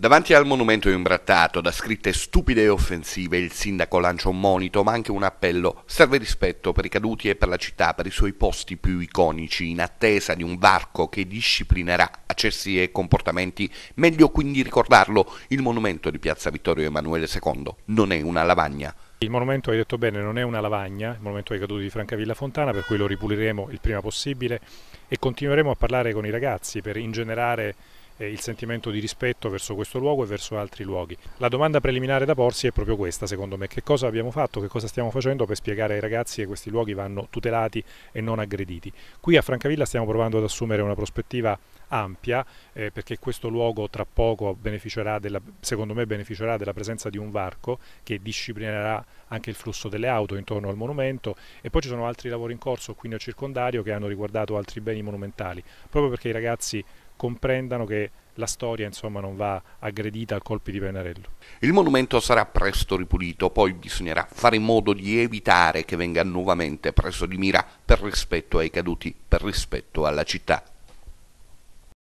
Davanti al monumento imbrattato, da scritte stupide e offensive, il sindaco lancia un monito, ma anche un appello. Serve rispetto per i caduti e per la città, per i suoi posti più iconici, in attesa di un varco che disciplinerà accessi e comportamenti. Meglio quindi ricordarlo, il monumento di Piazza Vittorio Emanuele II non è una lavagna. Il monumento, hai detto bene, non è una lavagna, il monumento ai caduti di Francavilla Fontana, per cui lo ripuliremo il prima possibile e continueremo a parlare con i ragazzi per ingenerare eh, il sentimento di rispetto verso questo luogo e verso altri luoghi. La domanda preliminare da porsi è proprio questa, secondo me, che cosa abbiamo fatto, che cosa stiamo facendo per spiegare ai ragazzi che questi luoghi vanno tutelati e non aggrediti. Qui a Francavilla stiamo provando ad assumere una prospettiva ampia eh, perché questo luogo tra poco beneficerà della, secondo me beneficerà della presenza di un varco che disciplinerà anche il flusso delle auto intorno al monumento e poi ci sono altri lavori in corso qui nel circondario che hanno riguardato altri beni monumentali proprio perché i ragazzi comprendano che la storia insomma, non va aggredita a colpi di pennarello. Il monumento sarà presto ripulito, poi bisognerà fare in modo di evitare che venga nuovamente preso di mira per rispetto ai caduti, per rispetto alla città.